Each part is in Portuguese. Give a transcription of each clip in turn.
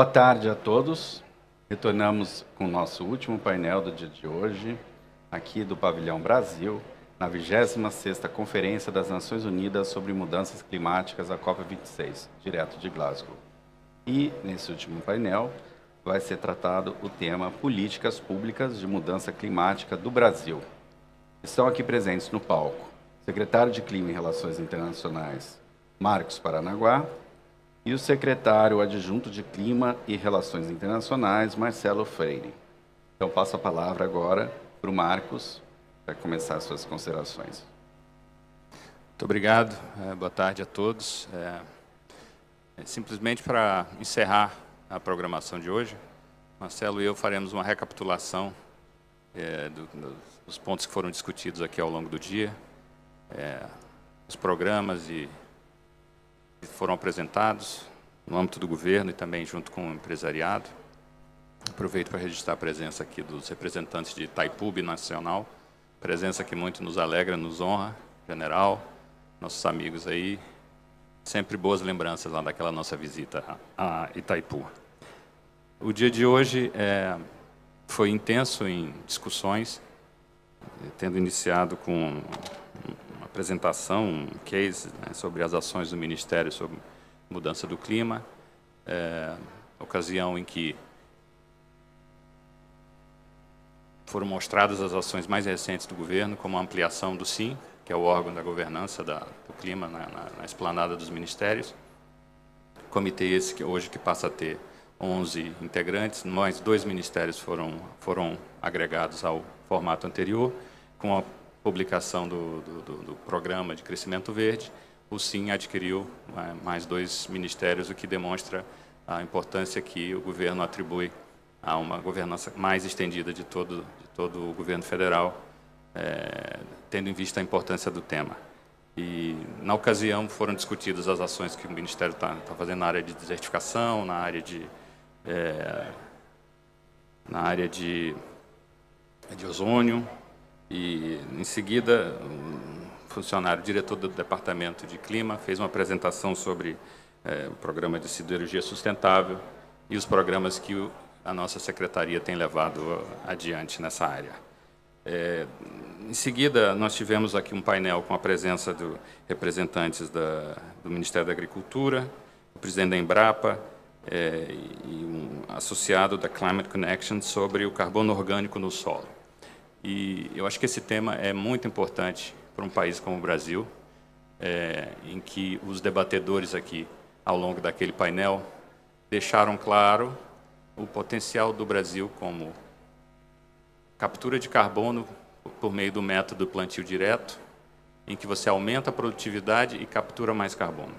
Boa tarde a todos. Retornamos com o nosso último painel do dia de hoje, aqui do Pavilhão Brasil, na 26ª Conferência das Nações Unidas sobre Mudanças Climáticas, a COP26, direto de Glasgow. E, nesse último painel, vai ser tratado o tema Políticas Públicas de Mudança Climática do Brasil. Estão aqui presentes no palco o secretário de Clima e Relações Internacionais, Marcos Paranaguá, e o secretário adjunto de Clima e Relações Internacionais, Marcelo Freire. Então, passo a palavra agora para o Marcos, para começar as suas considerações. Muito obrigado, é, boa tarde a todos. É, é, simplesmente para encerrar a programação de hoje, Marcelo e eu faremos uma recapitulação é, do, dos pontos que foram discutidos aqui ao longo do dia, é, os programas e que foram apresentados no âmbito do governo e também junto com o empresariado. Aproveito para registrar a presença aqui dos representantes de Itaipu Nacional, presença que muito nos alegra, nos honra, general, nossos amigos aí, sempre boas lembranças lá daquela nossa visita a Itaipu. O dia de hoje é, foi intenso em discussões, tendo iniciado com apresentação, um case né, sobre as ações do Ministério sobre mudança do clima, é, ocasião em que foram mostradas as ações mais recentes do governo, como a ampliação do SIM, que é o órgão da governança da, do clima na, na, na, esplanada dos ministérios. Comitê esse que hoje que passa a ter 11 integrantes, mais dois ministérios foram, foram agregados ao formato anterior, com a publicação do, do, do programa de crescimento verde, o SIM adquiriu é, mais dois ministérios, o que demonstra a importância que o governo atribui a uma governança mais estendida de todo, de todo o governo federal, é, tendo em vista a importância do tema. E, na ocasião, foram discutidas as ações que o Ministério está tá fazendo na área de desertificação, na área de, é, na área de, de ozônio, e, em seguida, um funcionário, diretor do Departamento de Clima, fez uma apresentação sobre é, o programa de siderurgia sustentável e os programas que o, a nossa secretaria tem levado adiante nessa área. É, em seguida, nós tivemos aqui um painel com a presença de representantes da, do Ministério da Agricultura, o presidente da Embrapa, é, e um associado da Climate Connection sobre o carbono orgânico no solo. E eu acho que esse tema é muito importante para um país como o Brasil, é, em que os debatedores aqui, ao longo daquele painel, deixaram claro o potencial do Brasil como captura de carbono por meio do método plantio direto, em que você aumenta a produtividade e captura mais carbono.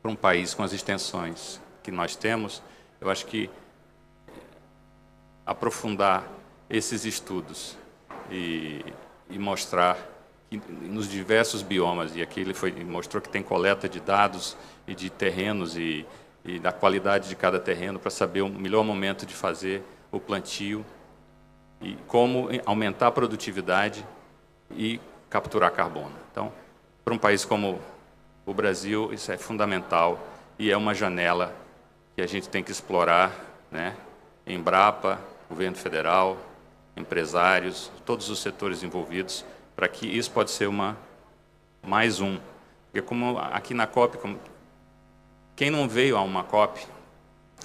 Para um país com as extensões que nós temos, eu acho que aprofundar esses estudos e, e mostrar nos diversos biomas. E aqui ele foi, mostrou que tem coleta de dados e de terrenos e, e da qualidade de cada terreno para saber o melhor momento de fazer o plantio e como aumentar a produtividade e capturar carbono. Então, para um país como o Brasil, isso é fundamental e é uma janela que a gente tem que explorar, né? Embrapa, governo federal, empresários, todos os setores envolvidos, para que isso pode ser uma mais um. Porque como aqui na COP, como, quem não veio a uma COP,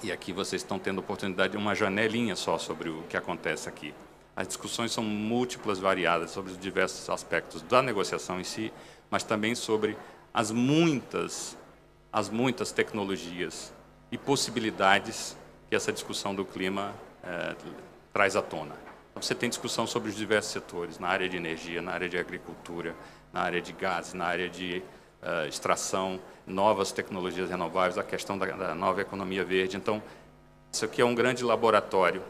e aqui vocês estão tendo oportunidade de uma janelinha só sobre o que acontece aqui. As discussões são múltiplas, variadas, sobre os diversos aspectos da negociação em si, mas também sobre as muitas, as muitas tecnologias e possibilidades que essa discussão do clima eh, traz à tona. Você tem discussão sobre os diversos setores, na área de energia, na área de agricultura, na área de gás, na área de uh, extração, novas tecnologias renováveis, a questão da, da nova economia verde. Então, isso aqui é um grande laboratório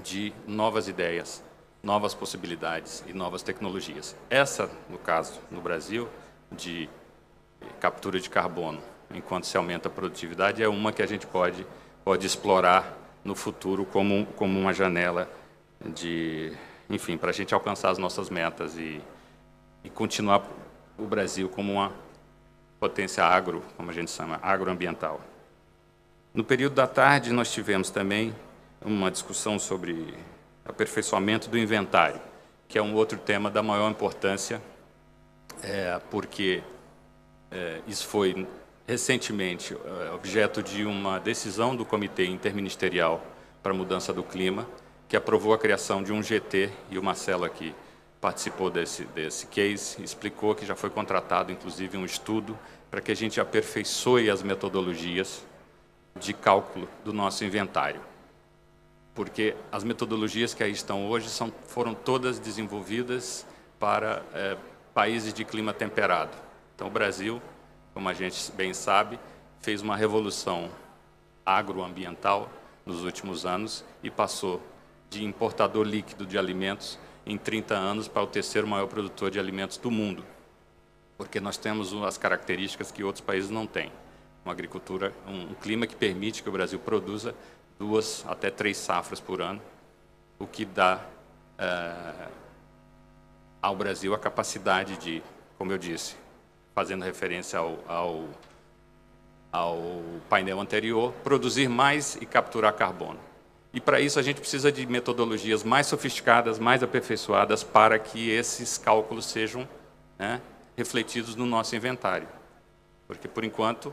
de novas ideias, novas possibilidades e novas tecnologias. Essa, no caso, no Brasil, de captura de carbono, enquanto se aumenta a produtividade, é uma que a gente pode, pode explorar no futuro como, como uma janela de enfim, para a gente alcançar as nossas metas e, e, continuar o Brasil como uma potência agro, como a gente chama, agroambiental. No período da tarde, nós tivemos também uma discussão sobre aperfeiçoamento do inventário, que é um outro tema da maior importância, é, porque é, isso foi recentemente é, objeto de uma decisão do Comitê Interministerial para a Mudança do Clima, que aprovou a criação de um GT, e o Marcelo aqui participou desse, desse case, explicou que já foi contratado, inclusive, um estudo para que a gente aperfeiçoe as metodologias de cálculo do nosso inventário. Porque as metodologias que aí estão hoje são, foram todas desenvolvidas para é, países de clima temperado. Então, o Brasil, como a gente bem sabe, fez uma revolução agroambiental nos últimos anos e passou de importador líquido de alimentos em 30 anos para o terceiro maior produtor de alimentos do mundo, porque nós temos as características que outros países não têm. Uma agricultura, um clima que permite que o Brasil produza duas até três safras por ano, o que dá eh, ao Brasil a capacidade de, como eu disse, fazendo referência ao, ao, ao painel anterior, produzir mais e capturar carbono. E para isso a gente precisa de metodologias mais sofisticadas, mais aperfeiçoadas, para que esses cálculos sejam né, refletidos no nosso inventário. Porque, por enquanto,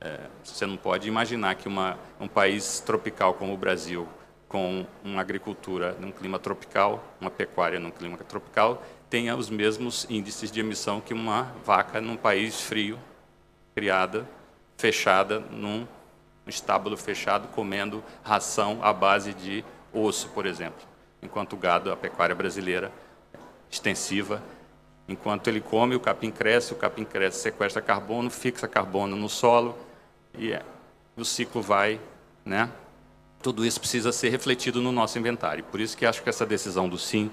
é, você não pode imaginar que uma, um país tropical como o Brasil, com uma agricultura num clima tropical, uma pecuária num clima tropical, tenha os mesmos índices de emissão que uma vaca num país frio, criada, fechada, num no estábulo fechado comendo ração à base de osso, por exemplo. Enquanto o gado, a pecuária brasileira extensiva, enquanto ele come, o capim cresce, o capim cresce, sequestra carbono, fixa carbono no solo e é, o ciclo vai, né? Tudo isso precisa ser refletido no nosso inventário. Por isso que acho que essa decisão do sim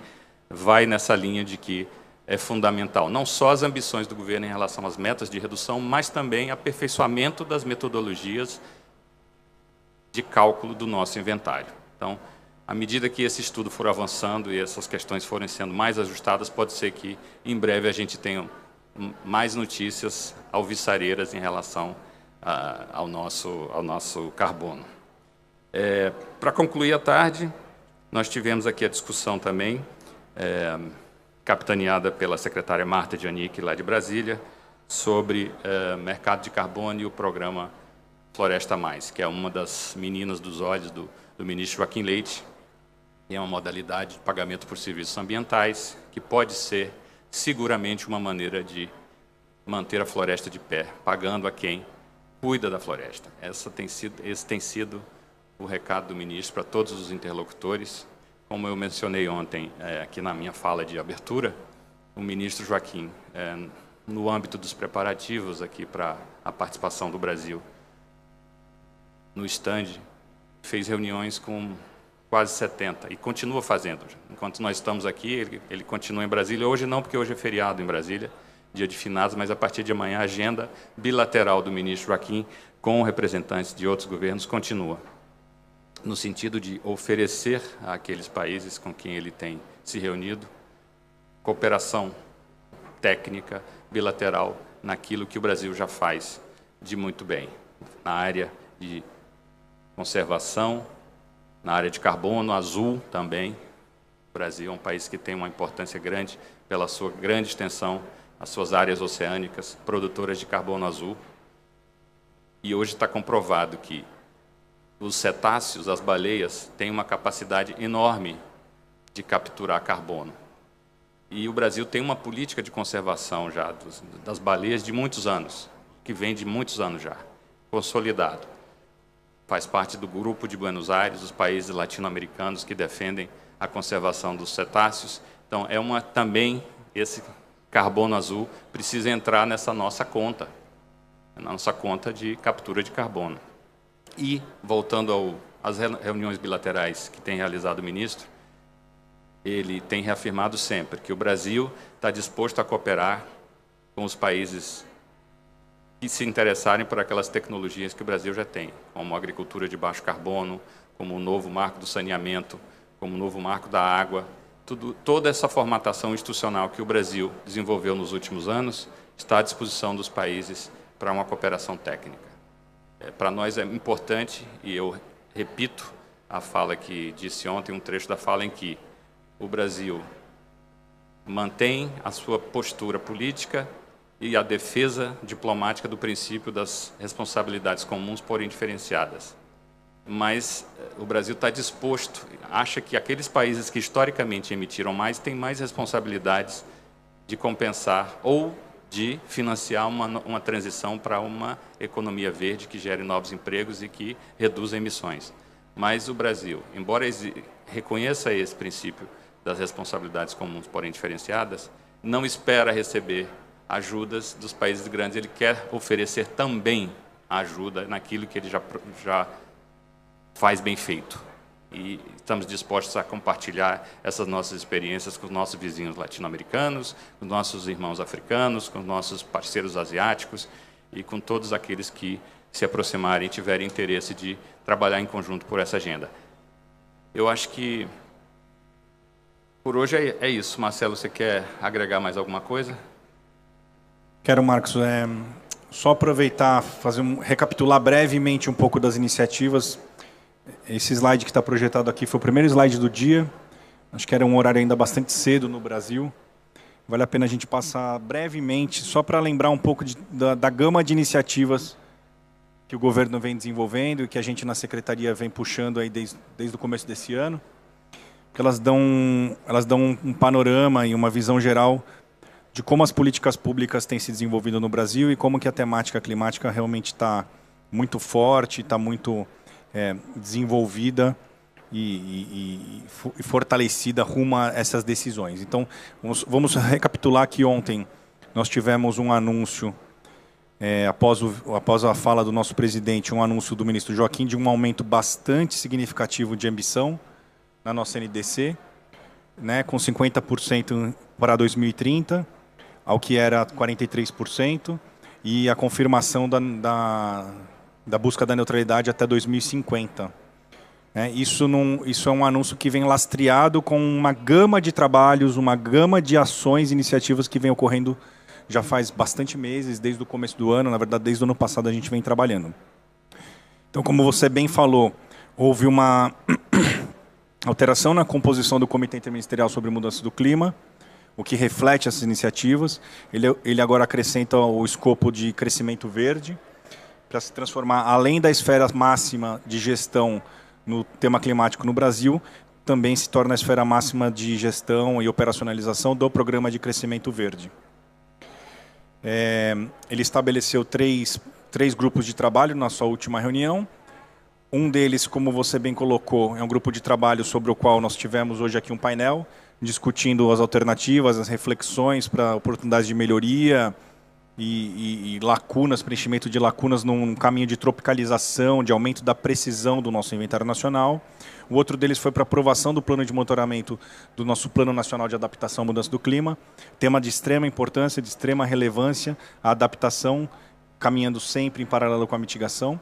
vai nessa linha de que é fundamental não só as ambições do governo em relação às metas de redução, mas também aperfeiçoamento das metodologias de cálculo do nosso inventário. Então, à medida que esse estudo for avançando e essas questões forem sendo mais ajustadas, pode ser que em breve a gente tenha mais notícias alviçareiras em relação a, ah, ao, nosso, ao nosso carbono. É, Para concluir a tarde, nós tivemos aqui a discussão também, é, capitaneada pela secretária Marta Giannick, lá de Brasília, sobre é, mercado de carbono e o programa Floresta Mais, que é uma das meninas dos olhos do, do ministro Joaquim Leite, e é uma modalidade de pagamento por serviços ambientais, que pode ser seguramente uma maneira de manter a floresta de pé, pagando a quem cuida da floresta. Essa tem sido, esse tem sido o recado do ministro para todos os interlocutores. Como eu mencionei ontem é, aqui na minha fala de abertura, o ministro Joaquim, é, no âmbito dos preparativos aqui para a participação do Brasil no stand, fez reuniões com quase 70 e continua fazendo. Enquanto nós estamos aqui, ele, ele continua em Brasília. Hoje não, porque hoje é feriado em Brasília, dia de finados, mas a partir de amanhã a agenda bilateral do ministro Joaquim com representantes de outros governos continua, no sentido de oferecer àqueles países com quem ele tem se reunido cooperação técnica bilateral naquilo que o Brasil já faz de muito bem, na área de conservação, na área de carbono azul também. O Brasil é um país que tem uma importância grande pela sua grande extensão, as suas áreas oceânicas, produtoras de carbono azul. E hoje está comprovado que os cetáceos, as baleias, têm uma capacidade enorme de capturar carbono. E o Brasil tem uma política de conservação já das baleias de muitos anos, que vem de muitos anos já, consolidado. Faz parte do grupo de Buenos Aires, os países latino-americanos que defendem a conservação dos cetáceos. Então, é uma também esse carbono azul precisa entrar nessa nossa conta, na nossa conta de captura de carbono. E voltando às reuniões bilaterais que tem realizado o ministro, ele tem reafirmado sempre que o Brasil está disposto a cooperar com os países que se interessarem por aquelas tecnologias que o Brasil já tem, como agricultura de baixo carbono, como o novo marco do saneamento, como o novo marco da água. Tudo, toda essa formatação institucional que o Brasil desenvolveu nos últimos anos está à disposição dos países para uma cooperação técnica. É, para nós é importante, e eu repito a fala que disse ontem, um trecho da fala em que o Brasil mantém a sua postura política e a defesa diplomática do princípio das responsabilidades comuns, porém diferenciadas. Mas eh, o Brasil está disposto, acha que aqueles países que historicamente emitiram mais têm mais responsabilidades de compensar ou de financiar uma, uma transição para uma economia verde que gere novos empregos e que reduza emissões. Mas o Brasil, embora reconheça esse princípio das responsabilidades comuns, porém diferenciadas, não espera receber ajudas dos países grandes. Ele quer oferecer também ajuda naquilo que ele já, já faz bem feito. E estamos dispostos a compartilhar essas nossas experiências com os nossos vizinhos latino-americanos, com os nossos irmãos africanos, com os nossos parceiros asiáticos e com todos aqueles que se aproximarem e tiverem interesse de trabalhar em conjunto por essa agenda. Eu acho que por hoje é, é isso. Marcelo, você quer agregar mais alguma coisa? Quero, Marcos. É, só aproveitar, fazer um, recapitular brevemente um pouco das iniciativas. Esse slide que está projetado aqui foi o primeiro slide do dia. Acho que era um horário ainda bastante cedo no Brasil. Vale a pena a gente passar brevemente, só para lembrar um pouco de, da, da gama de iniciativas que o governo vem desenvolvendo e que a gente na secretaria vem puxando aí desde, desde o começo desse ano, porque elas dão, elas dão um panorama e uma visão geral de como as políticas públicas têm se desenvolvido no Brasil e como que a temática climática realmente está muito forte, está muito é, desenvolvida e, e, e, fortalecida rumo a essas decisões. Então, vamos, vamos recapitular que ontem nós tivemos um anúncio, é, após, o, após a fala do nosso presidente, um anúncio do ministro Joaquim de um aumento bastante significativo de ambição na nossa NDC, né, com 50% para 2030 ao que era 43%, e a confirmação da, da, da busca da neutralidade até 2050. É, né, isso, não, isso é um anúncio que vem lastreado com uma gama de trabalhos, uma gama de ações, iniciativas que vem ocorrendo já faz bastante meses, desde o começo do ano, na verdade, desde o ano passado a gente vem trabalhando. Então, como você bem falou, houve uma alteração na composição do Comitê Interministerial sobre Mudança do Clima, o que reflete essas iniciativas. Ele, ele agora acrescenta o escopo de crescimento verde, para se transformar, além da esfera máxima de gestão no tema climático no Brasil, também se torna a esfera máxima de gestão e operacionalização do Programa de Crescimento Verde. É, ele estabeleceu três, três grupos de trabalho na sua última reunião. Um deles, como você bem colocou, é um grupo de trabalho sobre o qual nós tivemos hoje aqui um painel, discutindo as alternativas, as reflexões para oportunidades de melhoria e, e, e, lacunas, preenchimento de lacunas num caminho de tropicalização, de aumento da precisão do nosso inventário nacional. O outro deles foi para aprovação do plano de monitoramento do nosso Plano Nacional de Adaptação à Mudança do Clima, tema de extrema importância, de extrema relevância, a adaptação caminhando sempre em paralelo com a mitigação.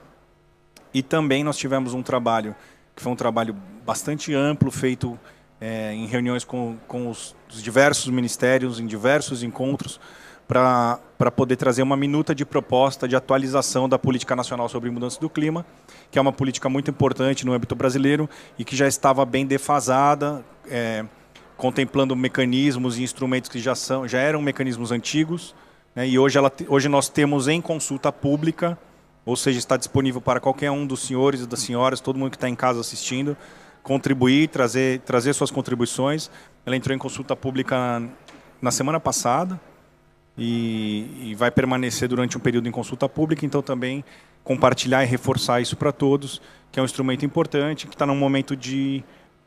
E também nós tivemos um trabalho que foi um trabalho bastante amplo feito é, em reuniões com, com os, os diversos ministérios, em diversos encontros, para poder trazer uma minuta de proposta de atualização da política nacional sobre mudança do clima, que é uma política muito importante no âmbito brasileiro e que já estava bem defasada, é, contemplando mecanismos e instrumentos que já, são, já eram mecanismos antigos. Né, e hoje, ela, hoje nós temos em consulta pública, ou seja, está disponível para qualquer um dos senhores e das senhoras, todo mundo que está em casa assistindo, contribuir, trazer, trazer suas contribuições. Ela entrou em consulta pública na semana passada e, e vai permanecer durante um período em consulta pública, então também compartilhar e reforçar isso para todos, que é um instrumento importante, que está num momento de,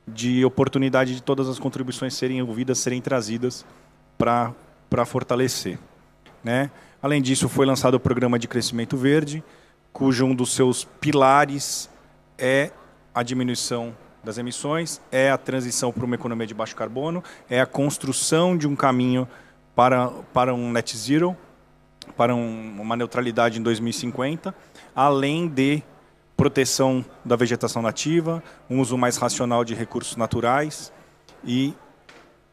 de oportunidade de todas as contribuições serem ouvidas, serem trazidas para fortalecer. Né? Além disso, foi lançado o Programa de Crescimento Verde, cujo um dos seus pilares é a diminuição das emissões, é a transição para uma economia de baixo carbono, é a construção de um caminho para, para um net zero, para um, uma neutralidade em 2050, além de proteção da vegetação nativa, um uso mais racional de recursos naturais e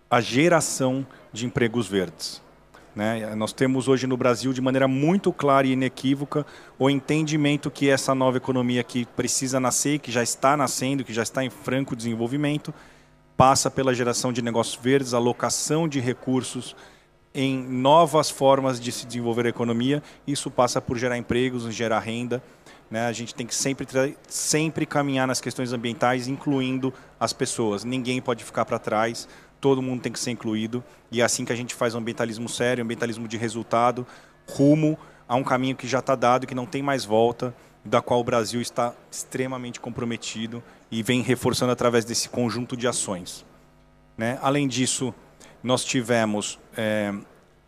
a geração de empregos verdes. Né? Nós temos hoje no Brasil, de maneira muito clara e inequívoca, o entendimento que essa nova economia que precisa nascer, que já está nascendo, que já está em franco desenvolvimento, passa pela geração de negócios verdes, alocação de recursos em novas formas de se desenvolver a economia. Isso passa por gerar empregos, gerar renda. Né? A gente tem que sempre, sempre caminhar nas questões ambientais, incluindo as pessoas. Ninguém pode ficar para trás todo mundo tem que ser incluído e é assim que a gente faz um ambientalismo sério, um ambientalismo de resultado, rumo a um caminho que já está dado, que não tem mais volta, da qual o Brasil está extremamente comprometido e vem reforçando através desse conjunto de ações. Né? Além disso, nós tivemos é,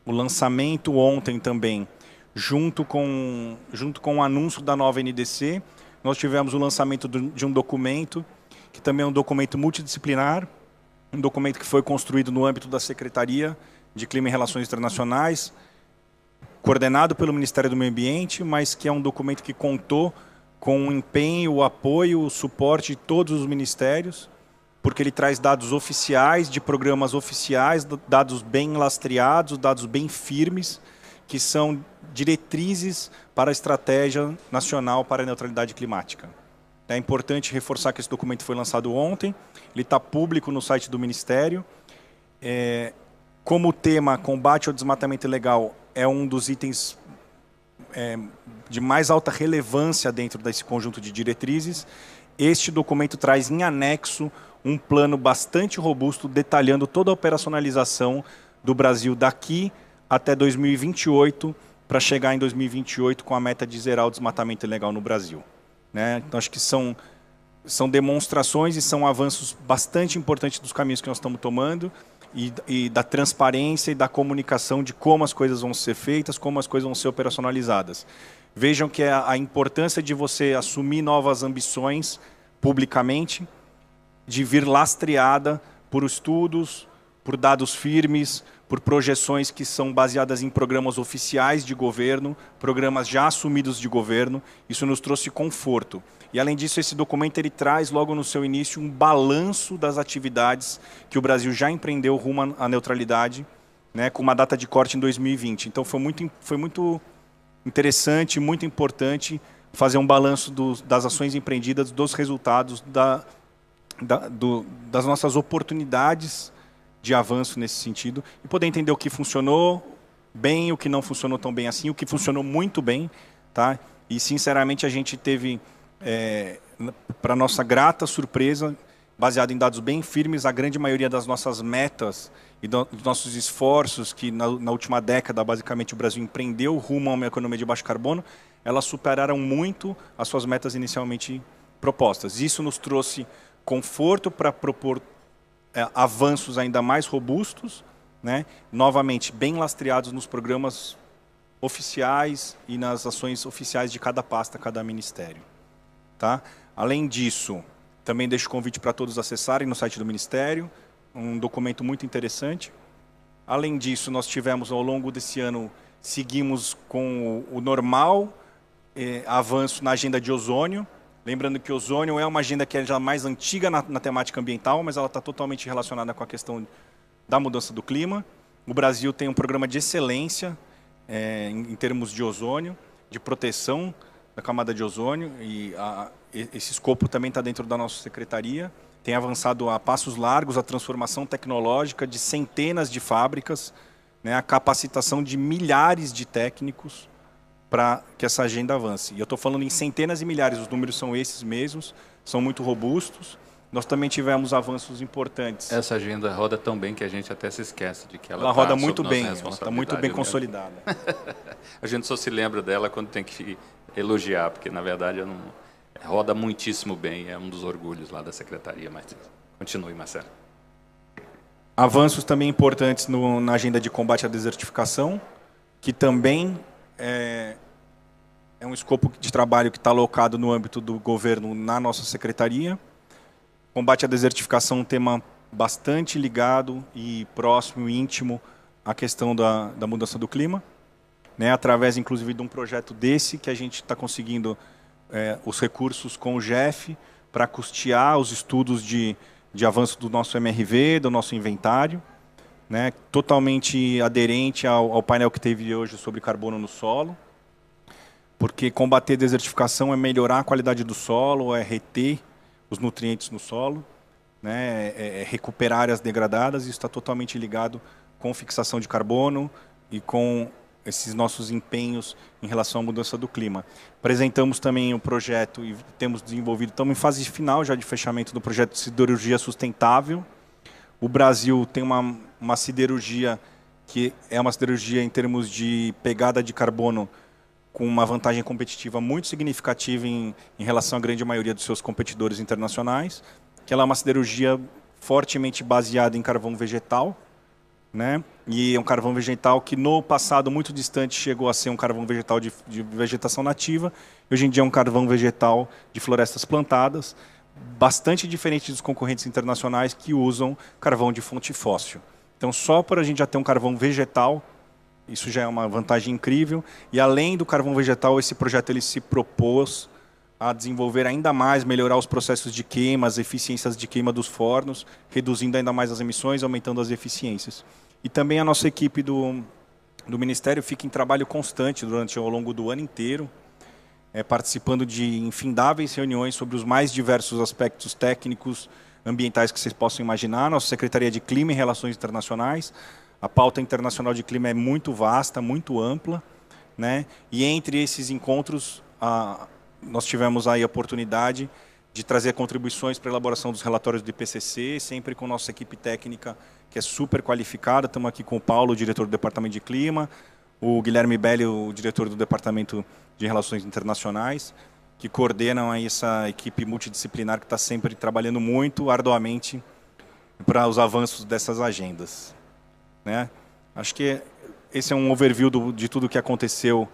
o lançamento ontem também, junto com, junto com o anúncio da nova NDC, nós tivemos o lançamento de um documento, que também é um documento multidisciplinar, um documento que foi construído no âmbito da Secretaria de Clima e Relações Internacionais, coordenado pelo Ministério do Meio Ambiente, mas que é um documento que contou com o empenho, o apoio, o suporte de todos os ministérios, porque ele traz dados oficiais de programas oficiais, dados bem lastreados, dados bem firmes, que são diretrizes para a estratégia nacional para a neutralidade climática. É importante reforçar que esse documento foi lançado ontem, ele está público no site do Ministério. É, como o tema combate ao desmatamento ilegal é um dos itens é, de mais alta relevância dentro desse conjunto de diretrizes, este documento traz em anexo um plano bastante robusto detalhando toda a operacionalização do Brasil daqui até 2028, para chegar em 2028 com a meta de zerar o desmatamento ilegal no Brasil. Né? Então, acho que são, são demonstrações e são avanços bastante importantes dos caminhos que nós estamos tomando e, e, da transparência e da comunicação de como as coisas vão ser feitas, como as coisas vão ser operacionalizadas. Vejam que é a importância de você assumir novas ambições publicamente, de vir lastreada por estudos, por dados firmes, por projeções que são baseadas em programas oficiais de governo, programas já assumidos de governo. Isso nos trouxe conforto. E além disso, esse documento ele traz logo no seu início um balanço das atividades que o Brasil já empreendeu rumo à neutralidade, né, com uma data de corte em 2020. Então foi muito, foi muito interessante, muito importante fazer um balanço do, das ações empreendidas, dos resultados, da, da, do, das nossas oportunidades de avanço nesse sentido e poder entender o que funcionou bem, o que não funcionou tão bem assim, o que funcionou muito bem, tá? E sinceramente a gente teve, é, eh, para nossa grata surpresa, baseado em dados bem firmes, a grande maioria das nossas metas e do, dos nossos esforços que na, na última década basicamente o Brasil empreendeu rumo a uma economia de baixo carbono, elas superaram muito as suas metas inicialmente propostas. Isso nos trouxe conforto para propor é, avanços ainda mais robustos, né? novamente, bem lastreados nos programas oficiais e nas ações oficiais de cada pasta, cada ministério. Tá? Além disso, também deixo o convite para todos acessarem no site do Ministério, um documento muito interessante. Além disso, nós tivemos ao longo desse ano, seguimos com o, normal eh, avanço na agenda de ozônio, Lembrando que o ozônio é uma agenda que é já mais antiga na, na temática ambiental, mas ela está totalmente relacionada com a questão da mudança do clima. O Brasil tem um programa de excelência é, em, em, termos de ozônio, de proteção da camada de ozônio, e a, esse escopo também está dentro da nossa secretaria. Tem avançado a passos largos a transformação tecnológica de centenas de fábricas, né, a capacitação de milhares de técnicos para que essa agenda avance. E eu estou falando em centenas e milhares, os números são esses mesmos, são muito robustos. Nós também tivemos avanços importantes. Essa agenda roda tão bem que a gente até se esquece de que ela, ela tá roda tá muito bem, está muito bem consolidada. a gente só se lembra dela quando tem que elogiar, porque na verdade não... roda muitíssimo bem, é um dos orgulhos lá da secretaria, mas continue, Marcelo. Avanços também importantes no, na agenda de combate à desertificação, que também é, é um escopo de trabalho que está alocado no âmbito do governo na nossa secretaria. Combate à desertificação é um tema bastante ligado e próximo e íntimo à questão da, da mudança do clima, né? através, inclusive, de um projeto desse que a gente está conseguindo é, os recursos com o GEF para custear os estudos de, de avanço do nosso MRV, do nosso inventário, né? totalmente aderente ao, ao painel que teve hoje sobre carbono no solo. Porque combater desertificação é melhorar a qualidade do solo, é reter os nutrientes no solo, né? é, é recuperar áreas degradadas. Isso está totalmente ligado com fixação de carbono e com esses nossos empenhos em relação à mudança do clima. Apresentamos também o projeto e temos desenvolvido, estamos em fase final já de fechamento do projeto de siderurgia sustentável. O Brasil tem uma, uma siderurgia que é uma siderurgia em termos de pegada de carbono com uma vantagem competitiva muito significativa em, em relação à grande maioria dos seus competidores internacionais, que ela é uma siderurgia fortemente baseada em carvão vegetal, né? E é um carvão vegetal que no passado muito distante chegou a ser um carvão vegetal de, de vegetação nativa. Hoje em dia é um carvão vegetal de florestas plantadas, bastante diferente dos concorrentes internacionais que usam carvão de fonte fóssil. Então, só para a gente já ter um carvão vegetal isso já é uma vantagem incrível. E além do carvão vegetal, esse projeto ele se propôs a desenvolver ainda mais, melhorar os processos de queima, as eficiências de queima dos fornos, reduzindo ainda mais as emissões, aumentando as eficiências. E também a nossa equipe do, do Ministério fica em trabalho constante durante ao longo do ano inteiro, é, participando de infindáveis reuniões sobre os mais diversos aspectos técnicos, ambientais que vocês possam imaginar. Nossa Secretaria de Clima e Relações Internacionais a pauta internacional de clima é muito vasta, muito ampla, né? E entre esses encontros, a, nós tivemos aí a oportunidade de trazer contribuições para a elaboração dos relatórios do IPCC, sempre com nossa equipe técnica, que é super qualificada. Estamos aqui com o Paulo, diretor do Departamento de Clima, o Guilherme Belli, o diretor do Departamento de Relações Internacionais, que coordenam aí essa equipe multidisciplinar que está sempre trabalhando muito arduamente para os avanços dessas agendas. Né? Acho que esse é um overview do, de tudo que aconteceu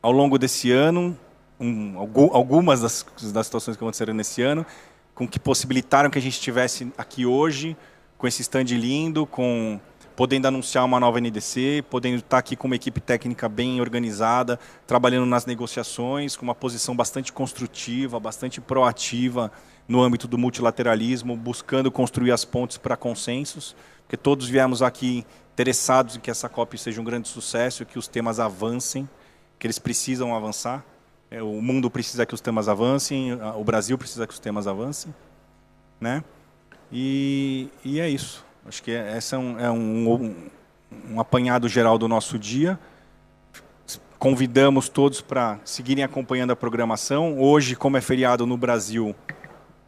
ao longo desse ano, um, algumas das, das situações que aconteceram nesse ano, com que possibilitaram que a gente estivesse aqui hoje, com esse stand lindo, com podendo anunciar uma nova NDC, podendo estar aqui com uma equipe técnica bem organizada, trabalhando nas negociações, com uma posição bastante construtiva, bastante proativa no âmbito do multilateralismo, buscando construir as pontes para consensos, porque todos viemos aqui interessados em que essa COP seja um grande sucesso, que os temas avancem, que eles precisam avançar. É, o mundo precisa que os temas avancem, o Brasil precisa que os temas avancem. Né? E, e é isso. Acho que é, esse é, um, é um, um, um apanhado geral do nosso dia. Convidamos todos para seguirem acompanhando a programação. Hoje, como é feriado no Brasil,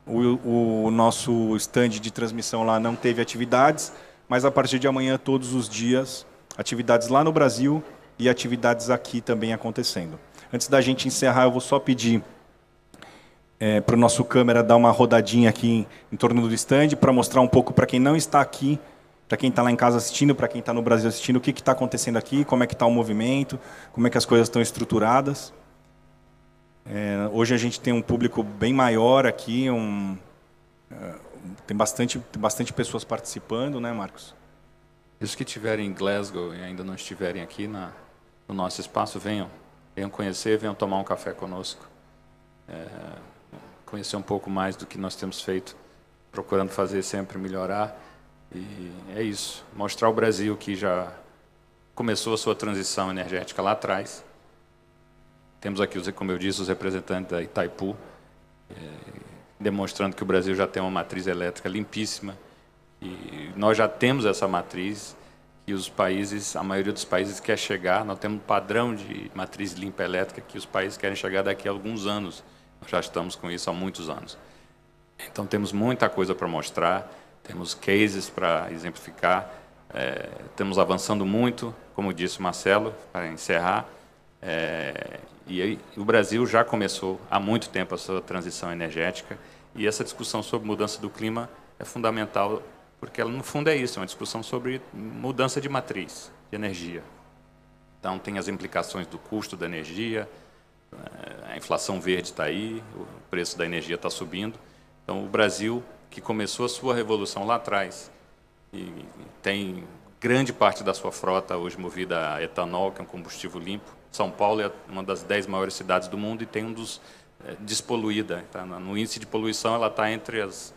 o, o nosso stand de transmissão lá não teve atividades, mas a partir de amanhã, todos os dias, atividades lá no Brasil e atividades aqui também acontecendo. Antes da gente encerrar, eu vou só pedir é, para o nosso câmera dar uma rodadinha aqui em, em torno do stand para mostrar um pouco para quem não está aqui, para quem está lá em casa assistindo, para quem está no Brasil assistindo, o que está acontecendo aqui, como é que está o movimento, como é que as coisas estão estruturadas. É, hoje a gente tem um público bem maior aqui, um, é, tem bastante, bastante pessoas participando, né, Marcos? os que estiverem em Glasgow e ainda não estiverem aqui na, no nosso espaço, venham. Venham conhecer, venham tomar um café conosco. É, conhecer um pouco mais do que nós temos feito, procurando fazer sempre melhorar. E é isso. Mostrar o Brasil que já começou a sua transição energética lá atrás temos aqui, como eu disse, os representantes da Itaipu, eh, demonstrando que o Brasil já tem uma matriz elétrica limpíssima. E nós já temos essa matriz e os países, a maioria dos países quer chegar, nós temos um padrão de matriz limpa elétrica que os países querem chegar daqui a alguns anos. Nós já estamos com isso há muitos anos. Então temos muita coisa para mostrar, temos cases para exemplificar, é, estamos avançando muito, como disse Marcelo, para encerrar. É, e aí, o Brasil já começou há muito tempo a sua transição energética e essa discussão sobre mudança do clima é fundamental porque ela no fundo é isso, é uma discussão sobre mudança de matriz de energia. Então tem as implicações do custo da energia, eh, a inflação verde está aí, o preço da energia está subindo. Então o Brasil que começou a sua revolução lá atrás e tem grande parte da sua frota hoje movida a etanol, que é um combustível limpo, são Paulo é uma das dez maiores cidades do mundo e tem um dos é, despoluída. Tá? No índice de poluição, ela está entre as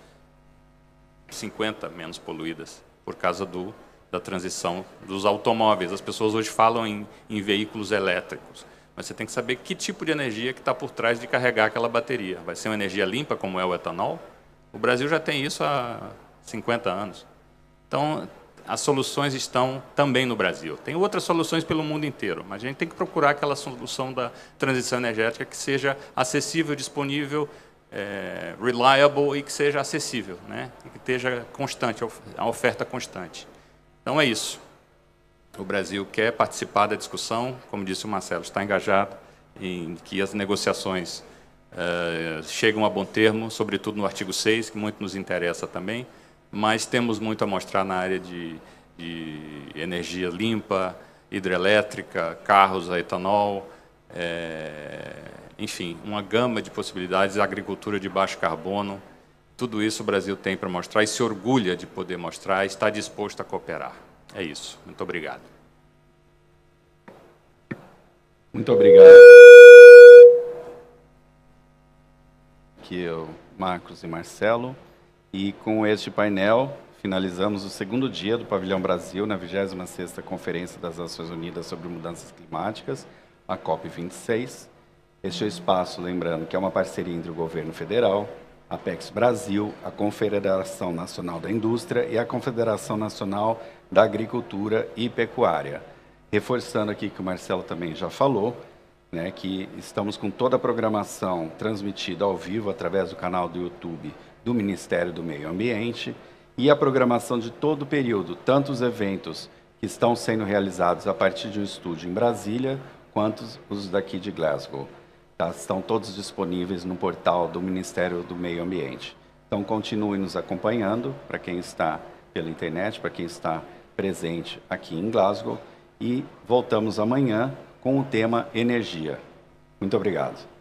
50 menos poluídas, por causa do, da transição dos automóveis. As pessoas hoje falam em, em veículos elétricos, mas você tem que saber que tipo de energia que está por trás de carregar aquela bateria. Vai ser uma energia limpa, como é o etanol? O Brasil já tem isso há 50 anos. Então, as soluções estão também no Brasil. Tem outras soluções pelo mundo inteiro, mas a gente tem que procurar aquela solução da transição energética que seja acessível, disponível, é, reliable e que seja acessível, né? E que esteja constante, a oferta constante. Então é isso. O Brasil quer participar da discussão, como disse o Marcelo, está engajado em que as negociações uh, é, chegam a bom termo, sobretudo no artigo 6, que muito nos interessa também mas temos muito a mostrar na área de, de energia limpa, hidrelétrica, carros a etanol, é, enfim, uma gama de possibilidades, agricultura de baixo carbono. Tudo isso o Brasil tem para mostrar e se orgulha de poder mostrar, está disposto a cooperar. É isso. Muito obrigado. Muito obrigado. Aqui eu, é Marcos e Marcelo. E com este painel, finalizamos o segundo dia do Pavilhão Brasil na 26ª Conferência das Nações Unidas sobre Mudanças Climáticas, a COP26. Este é o espaço, lembrando, que é uma parceria entre o governo federal, a Apex Brasil, a Confederação Nacional da Indústria e a Confederação Nacional da Agricultura e Pecuária. Reforçando aqui que o Marcelo também já falou, né, que estamos com toda a programação transmitida ao vivo através do canal do YouTube do Ministério do Meio Ambiente e a programação de todo o período, tanto os eventos que estão sendo realizados a partir de um estúdio em Brasília, quanto os daqui de Glasgow. Tá? Estão todos disponíveis no portal do Ministério do Meio Ambiente. Então, continue nos acompanhando, para quem está pela internet, para quem está presente aqui em Glasgow. E voltamos amanhã com o tema energia. Muito obrigado.